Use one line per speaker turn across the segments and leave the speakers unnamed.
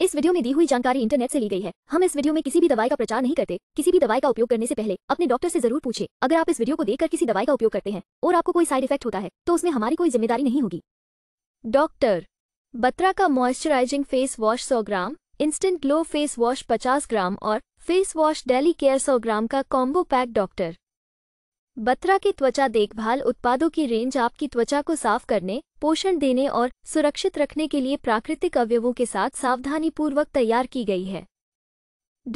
इस वीडियो में दी हुई जानकारी इंटरनेट से ली गई है हम इस वीडियो में किसी भी दवाई का प्रचार नहीं करते किसी भी दवाई का उपयोग करने से पहले अपने डॉक्टर से जरूर पूछे अगर आप इस वीडियो को देखकर किसी दवाई का उपयोग करते हैं और आपको कोई साइड इफेक्ट होता है तो उसमें हमारी कोई जिम्मेदारी नहीं होगी डॉक्टर बत्रा का मॉइस्चराइजिंग फेस वॉश सौ gram instant glow face wash पचास ग्राम और फेस वॉश डेली केयर सौ ग्राम का कॉम्बो पैक डॉक्टर बत्रा की त्वचा देखभाल उत्पादों की रेंज आपकी त्वचा को साफ करने पोषण देने और सुरक्षित रखने के लिए प्राकृतिक अवयवों के साथ सावधानीपूर्वक तैयार की गई है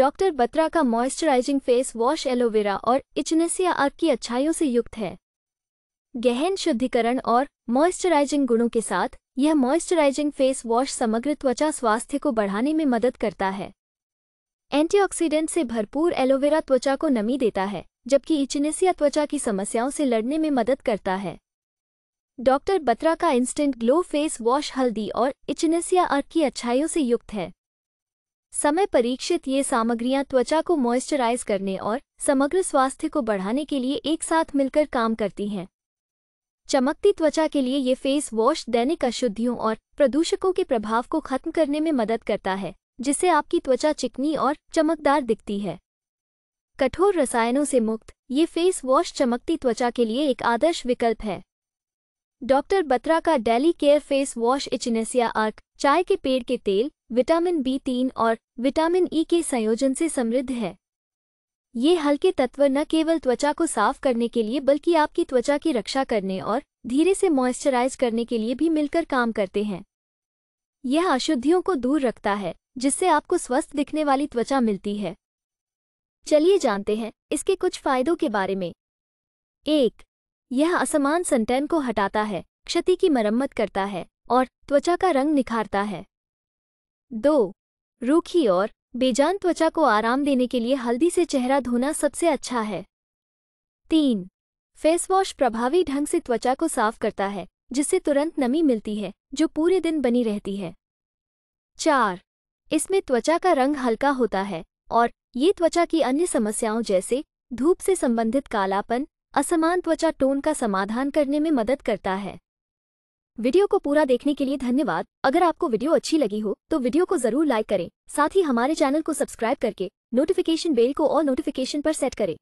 डॉक्टर बत्रा का मॉइस्चराइजिंग फेस वॉश एलोवेरा और इचनेसिया अर्क की अच्छाइयों से युक्त है गहन शुद्धिकरण और मॉइस्चराइजिंग गुणों के साथ यह मॉइस्चराइजिंग फेस वॉश समग्र त्वचा स्वास्थ्य को बढ़ाने में मदद करता है एंटीऑक्सीडेंट से भरपूर एलोवेरा त्वचा को नमी देता है जबकि इचिनेसिया त्वचा की समस्याओं से लड़ने में मदद करता है डॉक्टर बत्रा का इंस्टेंट ग्लो फेस वॉश हल्दी और इचिनेसिया अर्क की अच्छाइयों से युक्त है समय परीक्षित ये सामग्रियां त्वचा को मॉइस्चराइज करने और समग्र स्वास्थ्य को बढ़ाने के लिए एक साथ मिलकर काम करती हैं चमकती त्वचा के लिए ये फेस वॉश दैनिक अशुद्धियों और प्रदूषकों के प्रभाव को खत्म करने में मदद करता है जिससे आपकी त्वचा चिकनी और चमकदार दिखती है कठोर रसायनों से मुक्त ये फेस वॉश चमकती त्वचा के लिए एक आदर्श विकल्प है डॉक्टर बत्रा का daily care face wash echinacea आर्क चाय के पेड़ के तेल विटामिन बी तीन और विटामिन ई e के संयोजन से समृद्ध है ये हल्के तत्व न केवल त्वचा को साफ करने के लिए बल्कि आपकी त्वचा की रक्षा करने और धीरे से मॉइस्चराइज करने के लिए भी मिलकर काम करते हैं यह अशुद्धियों को दूर रखता है जिससे आपको स्वस्थ दिखने वाली त्वचा मिलती है चलिए जानते हैं इसके कुछ फायदों के बारे में एक यह असमान संटैन को हटाता है क्षति की मरम्मत करता है और त्वचा का रंग निखारता है दो रूखी और बेजान त्वचा को आराम देने के लिए हल्दी से चेहरा धोना सबसे अच्छा है तीन फेस वॉश प्रभावी ढंग से त्वचा को साफ करता है जिससे तुरंत नमी मिलती है जो पूरे दिन बनी रहती है चार इसमें त्वचा का रंग हल्का होता है और ये त्वचा की अन्य समस्याओं जैसे धूप से संबंधित कालापन असमान त्वचा टोन का समाधान करने में मदद करता है वीडियो को पूरा देखने के लिए धन्यवाद अगर आपको वीडियो अच्छी लगी हो तो वीडियो को जरूर लाइक करें साथ ही हमारे चैनल को सब्सक्राइब करके नोटिफिकेशन बेल को और नोटिफिकेशन पर सेट करें